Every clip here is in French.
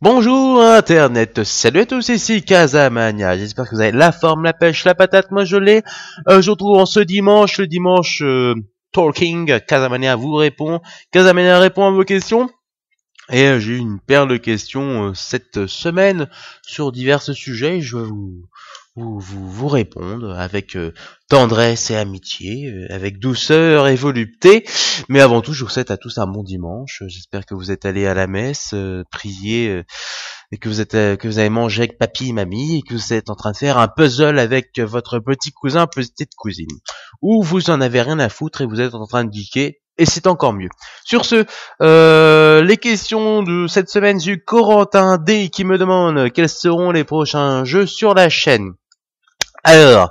Bonjour Internet, salut à tous, ici Casamania, j'espère que vous avez la forme, la pêche, la patate, moi je l'ai. Euh, je vous retrouve en ce dimanche, le dimanche euh, Talking, Casamania vous répond, Casamania répond à vos questions. Et euh, j'ai eu une paire de questions cette semaine sur divers sujets, je vais vous, vous, vous, vous avec euh, tendresse et amitié, euh, avec douceur et volupté. Mais avant tout, je vous souhaite à tous un bon dimanche. J'espère que vous êtes allés à la messe, euh, prier, et que vous êtes que vous avez mangé avec papy et mamie, et que vous êtes en train de faire un puzzle avec votre petit cousin, petite cousine. Ou vous en avez rien à foutre et vous êtes en train de geeker. Et c'est encore mieux. Sur ce, les questions de cette semaine du Corentin D qui me demande quels seront les prochains jeux sur la chaîne. Alors,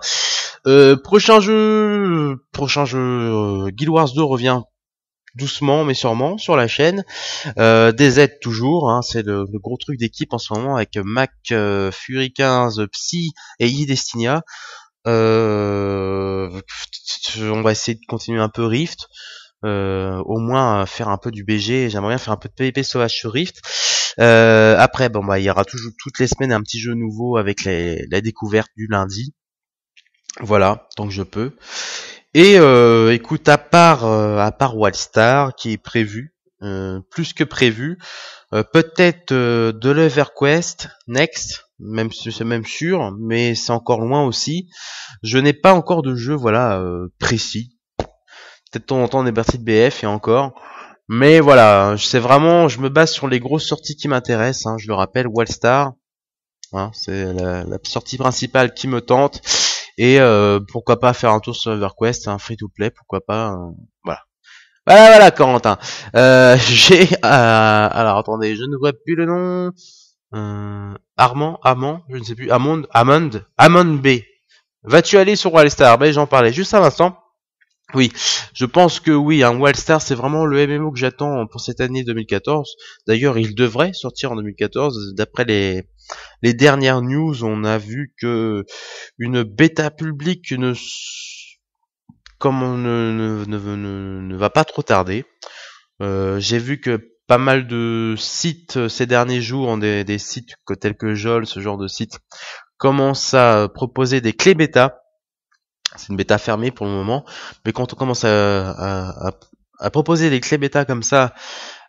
euh, prochain jeu, prochain jeu, euh, Guild Wars 2 revient doucement mais sûrement sur la chaîne. Euh, DZ toujours, hein, c'est le, gros truc d'équipe en ce moment avec Mac, euh, Fury 15, Psy et E-Destinia. on va essayer de continuer un peu Rift. au moins faire un peu du BG, j'aimerais bien faire un peu de PvP sauvage sur Rift. Euh, après, bon bah il y aura toujours toutes les semaines un petit jeu nouveau avec la découverte du lundi. Voilà, tant que je peux. Et euh, écoute, à part euh, à part Wallstar qui est prévu, plus que prévu, peut-être de l'Everquest next, même si c'est même sûr, mais c'est encore loin aussi. Je n'ai pas encore de jeu voilà précis. Peut-être de entend des parties de BF et encore. Mais voilà, c'est vraiment, je me base sur les grosses sorties qui m'intéressent. Hein, je le rappelle, Wallstar, hein, c'est la, sortie principale qui me tente. Et euh, pourquoi pas faire un tour sur EverQuest, un free to play, pourquoi pas. Euh, voilà. Voilà, voilà, Corentin. Euh, j'ai, alors attendez, je ne vois plus le nom. Armand, Amand, je ne sais plus, Amond, Amond, Amond B. Vas-tu aller sur Wallstar Ben j'en parlais juste à l'instant. Oui, je pense que oui, un Wildstar c'est vraiment le MMO que j'attends pour cette année 2014. D'ailleurs, il devrait sortir en 2014 d'après les les dernières news, on a vu que une bêta publique ne comme ne, ne, ne, va pas trop tarder. Euh, j'ai vu que pas mal de sites euh, ces derniers jours, des, des sites tels que Jol, ce genre de site, commencent à proposer des clés bêta c'est une bêta fermée pour le moment. Mais quand on commence à, proposer des clés bêta comme ça,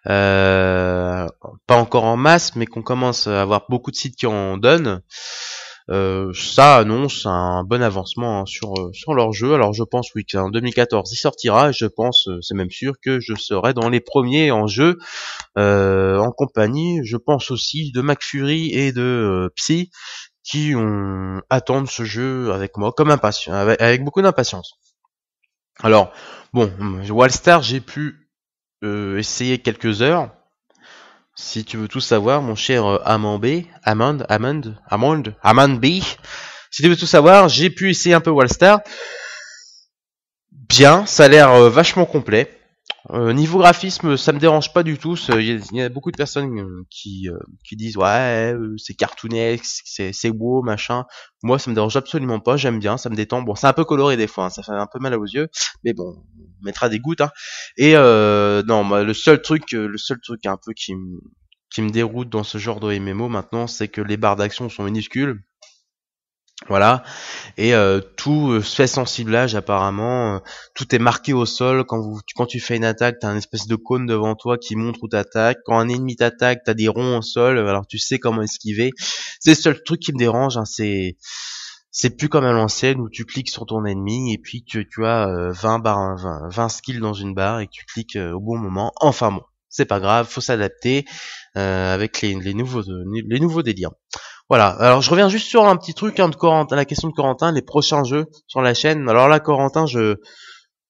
euh, pas encore en masse, mais qu'on commence à avoir beaucoup de sites qui en donnent, euh, ça annonce un bon avancement hein, sur, euh, sur leur jeu. Alors je pense oui qu'en 2014 il sortira je pense, c'est même sûr, que je serai dans les premiers en jeu en compagnie, je pense aussi de McFury et de Psy qui ont, attendent ce jeu avec moi comme impatience, avec, beaucoup d'impatience. Alors, bon, Wallstar, j'ai pu euh, essayer quelques heures. Si tu veux tout savoir, mon cher euh, B. Amand, Amand, Amand, Amand B, si tu veux tout savoir, j'ai pu essayer un peu Wallstar. Bien, ça a l'air euh, vachement complet. Euh, niveau graphisme, ça me dérange pas du tout. Il y, a beaucoup de personnes euh, qui, euh, qui disent ouais euh, c'est cartoonesque, c'est c'est beau machin. Moi ça me dérange absolument pas, j'aime bien, ça me détend. Bon c'est un peu coloré des fois, hein, ça fait un peu mal aux yeux, mais bon on mettra des gouttes. Hein. Et non le seul truc, le seul truc un peu qui qui me déroute dans ce genre de MMO maintenant, c'est que les barres d'action sont minuscules. Voilà. Et euh, tout euh, fait sans apparemment. Euh, tout est marqué au sol. Quand, tu, quand tu fais une attaque, t'as une espèce de cône devant toi qui montre où t'attaques. Quand un ennemi t'attaque, t'as des ronds au sol. Alors tu sais comment esquiver. C'est le seul truc qui me dérange. Hein. c'est c'est plus comme à l'ancienne où tu cliques sur ton ennemi et puis tu, tu as 20, barres, 20, hein, skills dans une barre et tu cliques au bon moment. Enfin bon, c'est pas grave, faut s'adapter avec les, les, nouveaux, les nouveaux délires. Voilà. Alors je reviens juste sur un petit truc hein, de la question de Corentin, les prochains jeux sur la chaîne. Alors là, Corentin, je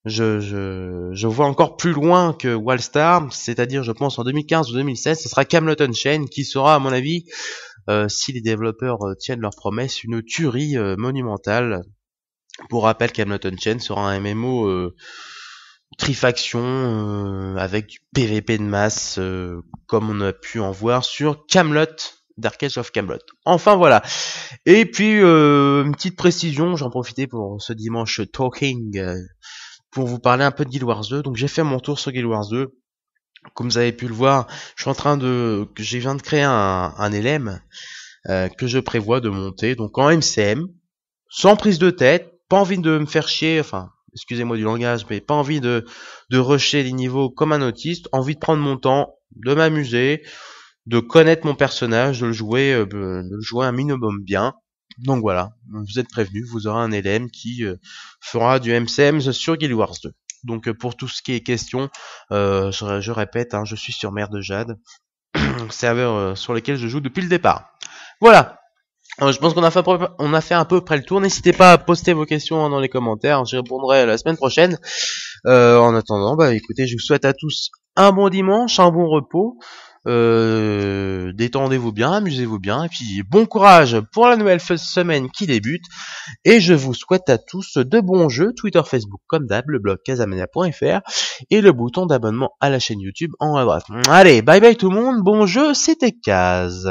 je, je, vois encore plus loin que Wallstar, c'est-à-dire je pense en 2015 ou 2016, ce sera Camelot Chain qui sera à mon avis, euh, si les développeurs euh, tiennent leurs promesses, une tuerie euh, monumentale. Pour rappel, Camelot Chain sera un MMO trifaction avec du PVP de masse comme on a pu en voir sur Camelot Darkest of Camelot. Enfin voilà. Et puis euh, une petite précision, j'en profitais pour ce dimanche talking euh, pour vous parler un peu de Guild Wars 2. Donc j'ai fait mon tour sur Guild Wars 2. Comme vous avez pu le voir, je suis en train de, j'ai viens de créer un, un euh, que je prévois de monter donc en MCM, sans prise de tête, pas envie de me faire chier, enfin excusez-moi du langage, mais pas envie de, de rusher les niveaux comme un autiste, envie de prendre mon temps, de m'amuser, de connaître mon personnage, de le jouer, euh, de le jouer un minimum bien. Donc voilà, vous êtes prévenus, vous aurez un LM qui euh, fera du MCM sur Guild Wars 2. Donc euh, pour tout ce qui est question, je, répète, hein, je suis sur Mère de Jade, serveur sur lequel je joue depuis le départ. Voilà, je pense qu'on a fait, on a fait à peu près le tour. N'hésitez pas à poster vos questions hein, dans les commentaires. J'y répondrai la semaine prochaine. en attendant, bah écoutez, je vous souhaite à tous un bon dimanche, un bon repos. Euh, détendez-vous bien, amusez-vous bien, et puis bon courage pour la nouvelle semaine qui débute. Et je vous souhaite à tous de bons jeux. Twitter, Facebook, comme d'hab, le blog casamania.fr et le bouton d'abonnement à la chaîne YouTube en haut Allez, bye bye tout le monde, bon jeu, c'était Kaz